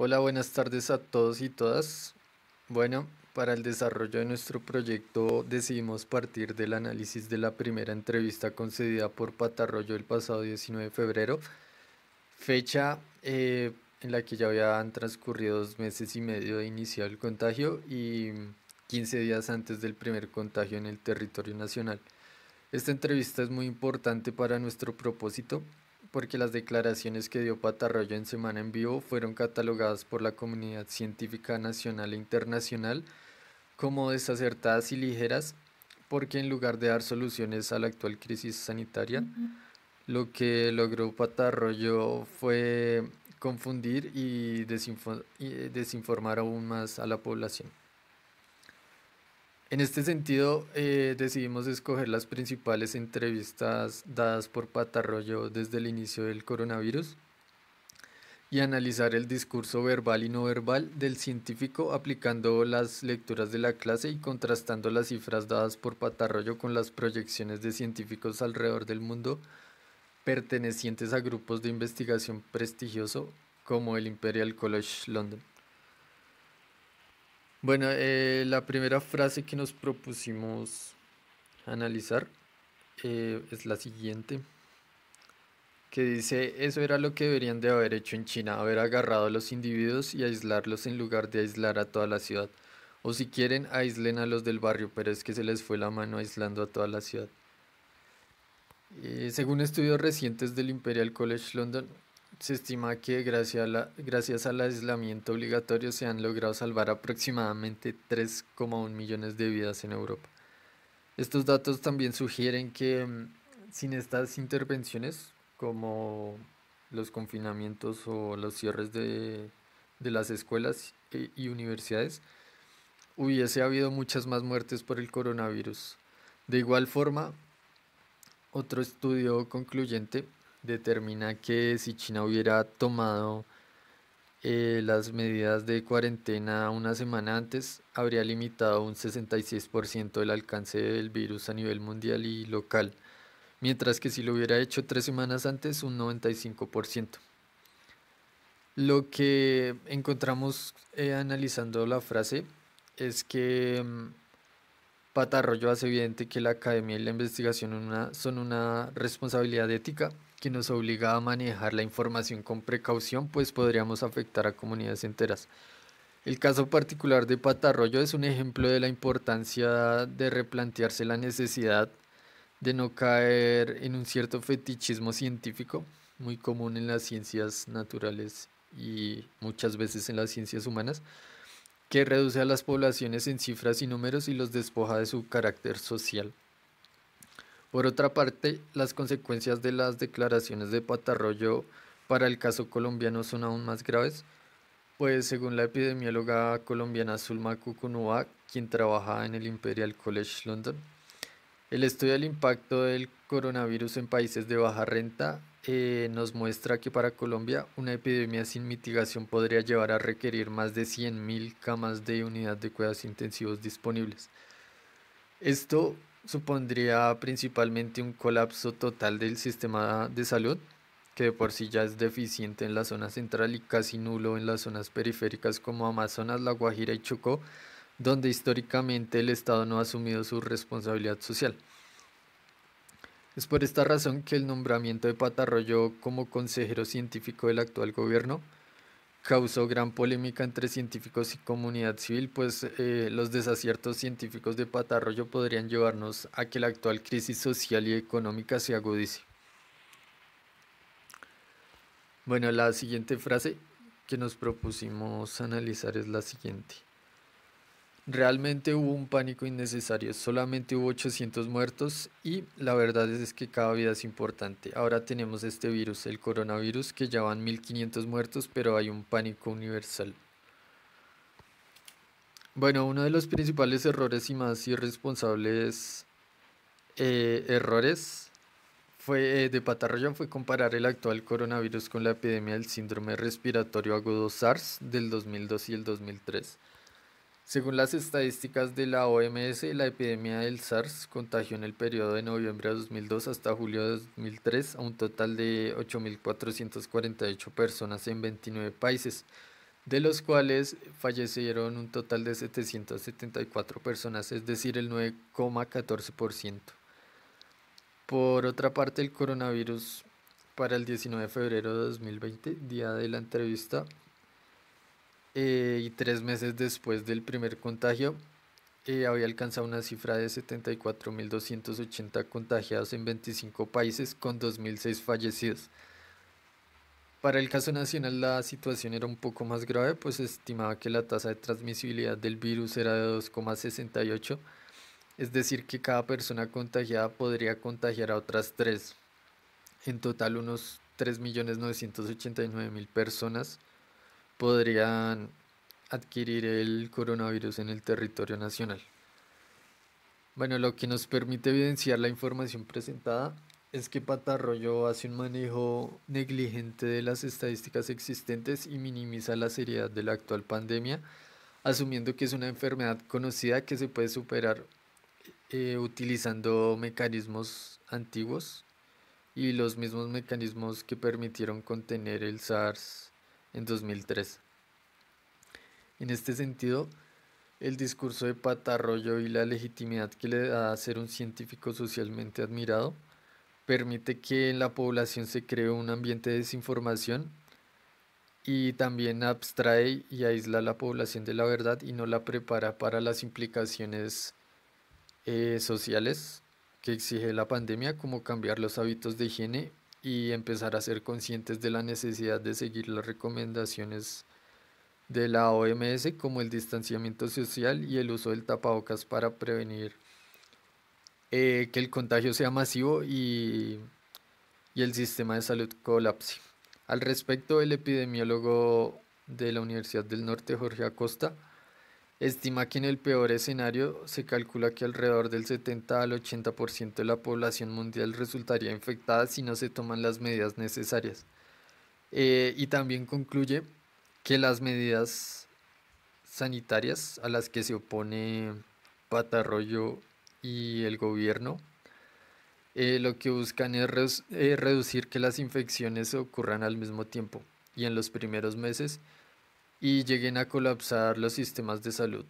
Hola, buenas tardes a todos y todas. Bueno, para el desarrollo de nuestro proyecto decidimos partir del análisis de la primera entrevista concedida por Patarroyo el pasado 19 de febrero, fecha eh, en la que ya habían transcurrido dos meses y medio de inicio el contagio y 15 días antes del primer contagio en el territorio nacional. Esta entrevista es muy importante para nuestro propósito porque las declaraciones que dio Patarroyo en Semana en Vivo fueron catalogadas por la comunidad científica nacional e internacional como desacertadas y ligeras, porque en lugar de dar soluciones a la actual crisis sanitaria, lo que logró Patarroyo fue confundir y eh, desinformar aún más a la población. En este sentido, eh, decidimos escoger las principales entrevistas dadas por Patarroyo desde el inicio del coronavirus y analizar el discurso verbal y no verbal del científico aplicando las lecturas de la clase y contrastando las cifras dadas por Patarroyo con las proyecciones de científicos alrededor del mundo pertenecientes a grupos de investigación prestigioso como el Imperial College London. Bueno, eh, la primera frase que nos propusimos analizar eh, es la siguiente, que dice, eso era lo que deberían de haber hecho en China, haber agarrado a los individuos y aislarlos en lugar de aislar a toda la ciudad. O si quieren, aíslen a los del barrio, pero es que se les fue la mano aislando a toda la ciudad. Eh, según estudios recientes del Imperial College London, se estima que gracias, la, gracias al aislamiento obligatorio se han logrado salvar aproximadamente 3,1 millones de vidas en Europa. Estos datos también sugieren que mm, sin estas intervenciones, como los confinamientos o los cierres de, las escuelas e, y universidades, hubiese habido muchas más muertes por el coronavirus. De igual forma, otro estudio concluyente determina que si China hubiera tomado eh, las medidas de cuarentena una semana antes, habría limitado un 66% del alcance del virus a nivel mundial y local, mientras que si lo hubiera hecho tres semanas antes, un 95%. Lo que encontramos eh, analizando la frase es que mm, Patarroyo hace evidente que la academia y la investigación son una responsabilidad ética que nos obliga a manejar la información con precaución, pues podríamos afectar a comunidades enteras. El caso particular de Patarroyo es un ejemplo de la importancia de replantearse la necesidad de no caer en un cierto fetichismo científico, muy común en las ciencias naturales y muchas veces en las ciencias humanas, que reduce a las poblaciones en cifras y números y los despoja de su carácter social. Por otra parte, las consecuencias de las declaraciones de Patarroyo para el caso colombiano son aún más graves, pues según la epidemióloga colombiana Zulma Cucunua, quien trabaja en el Imperial College London, el estudio del impacto del coronavirus en países de baja renta eh, nos muestra que para Colombia una epidemia sin mitigación podría llevar a requerir más de 100.000 camas de unidad de cuidados intensivos disponibles. Esto supondría principalmente un colapso total del sistema de salud, que de por sí ya es deficiente en la zona central y casi nulo en las zonas periféricas como Amazonas, La Guajira y Chocó, donde históricamente el Estado no ha asumido su responsabilidad social. Es por esta razón que el nombramiento de Patarroyo como consejero científico del actual gobierno causó gran polémica entre científicos y comunidad civil, pues eh, los desaciertos científicos de Patarroyo podrían llevarnos a que la actual crisis social y económica se agudice. Bueno, la siguiente frase que nos propusimos analizar es la siguiente. Realmente hubo un pánico innecesario, solamente hubo 800 muertos y la verdad es que cada vida es importante. Ahora tenemos este virus, el coronavirus, que ya van 1500 muertos, pero hay un pánico universal. Bueno, uno de los principales errores y más irresponsables eh, errores fue, eh, de Patarrayan fue comparar el actual coronavirus con la epidemia del síndrome respiratorio agudo SARS del 2002 y el 2003. Según las estadísticas de la OMS, la epidemia del SARS contagió en el periodo de noviembre de 2002 hasta julio de 2003 a un total de 8.448 personas en 29 países, de los cuales fallecieron un total de 774 personas, es decir, el 9,14%. Por otra parte, el coronavirus para el 19 de febrero de 2020, día de la entrevista, eh, y tres meses después del primer contagio eh, había alcanzado una cifra de 74.280 contagiados en 25 países con 2.006 fallecidos. Para el caso nacional la situación era un poco más grave, pues se estimaba que la tasa de transmisibilidad del virus era de 2,68, es decir, que cada persona contagiada podría contagiar a otras tres. En total unos 3.989.000 personas podrían adquirir el coronavirus en el territorio nacional. Bueno, lo que nos permite evidenciar la información presentada es que Patarroyo hace un manejo negligente de las estadísticas existentes y minimiza la seriedad de la actual pandemia, asumiendo que es una enfermedad conocida que se puede superar eh, utilizando mecanismos antiguos y los mismos mecanismos que permitieron contener el SARS en 2003. En este sentido, el discurso de Patarroyo y la legitimidad que le da a ser un científico socialmente admirado permite que en la población se cree un ambiente de desinformación y también abstrae y aísla a la población de la verdad y no la prepara para las implicaciones eh, sociales que exige la pandemia, como cambiar los hábitos de higiene y empezar a ser conscientes de la necesidad de seguir las recomendaciones de la OMS como el distanciamiento social y el uso del tapabocas para prevenir eh, que el contagio sea masivo y, y el sistema de salud colapse. Al respecto, el epidemiólogo de la Universidad del Norte, Jorge Acosta, estima que en el peor escenario se calcula que alrededor del 70 al 80% de la población mundial resultaría infectada si no se toman las medidas necesarias. Eh, y también concluye que las medidas sanitarias a las que se opone Patarroyo y el gobierno eh, lo que buscan es eh, reducir que las infecciones ocurran al mismo tiempo y en los primeros meses y lleguen a colapsar los sistemas de salud.